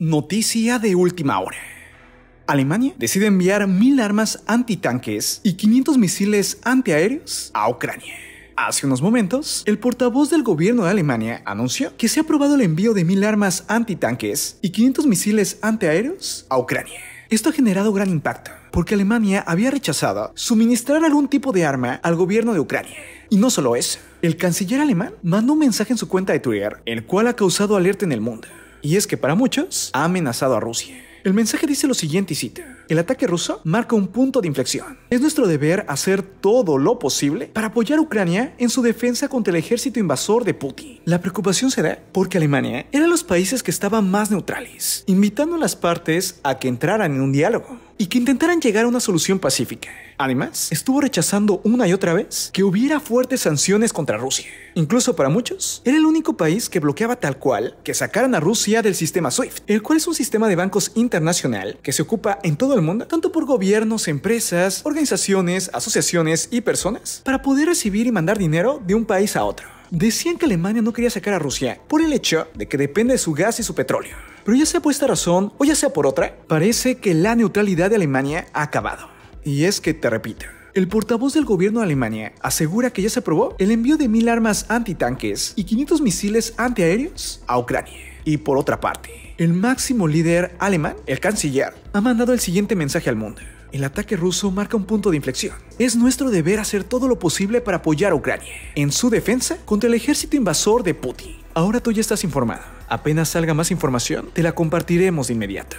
Noticia de última hora. Alemania decide enviar mil armas antitanques y 500 misiles antiaéreos a Ucrania. Hace unos momentos, el portavoz del gobierno de Alemania anunció que se ha aprobado el envío de mil armas antitanques y 500 misiles antiaéreos a Ucrania. Esto ha generado gran impacto, porque Alemania había rechazado suministrar algún tipo de arma al gobierno de Ucrania. Y no solo eso, el canciller alemán mandó un mensaje en su cuenta de Twitter, el cual ha causado alerta en el mundo. Y es que para muchos ha amenazado a Rusia. El mensaje dice lo siguiente y cita. El ataque ruso marca un punto de inflexión. Es nuestro deber hacer todo lo posible para apoyar a Ucrania en su defensa contra el ejército invasor de Putin. La preocupación será porque Alemania era los países que estaban más neutrales, invitando a las partes a que entraran en un diálogo y que intentaran llegar a una solución pacífica. Además, estuvo rechazando una y otra vez que hubiera fuertes sanciones contra Rusia. Incluso para muchos, era el único país que bloqueaba tal cual que sacaran a Rusia del sistema SWIFT, el cual es un sistema de bancos internacional que se ocupa en todo el el mundo, tanto por gobiernos, empresas, organizaciones, asociaciones y personas, para poder recibir y mandar dinero de un país a otro. Decían que Alemania no quería sacar a Rusia por el hecho de que depende de su gas y su petróleo. Pero ya sea por esta razón o ya sea por otra, parece que la neutralidad de Alemania ha acabado. Y es que te repito, el portavoz del gobierno de Alemania asegura que ya se aprobó el envío de mil armas antitanques y 500 misiles antiaéreos a Ucrania. Y por otra parte, el máximo líder alemán, el canciller, ha mandado el siguiente mensaje al mundo. El ataque ruso marca un punto de inflexión. Es nuestro deber hacer todo lo posible para apoyar a Ucrania en su defensa contra el ejército invasor de Putin. Ahora tú ya estás informado. Apenas salga más información, te la compartiremos de inmediato.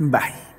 Bye.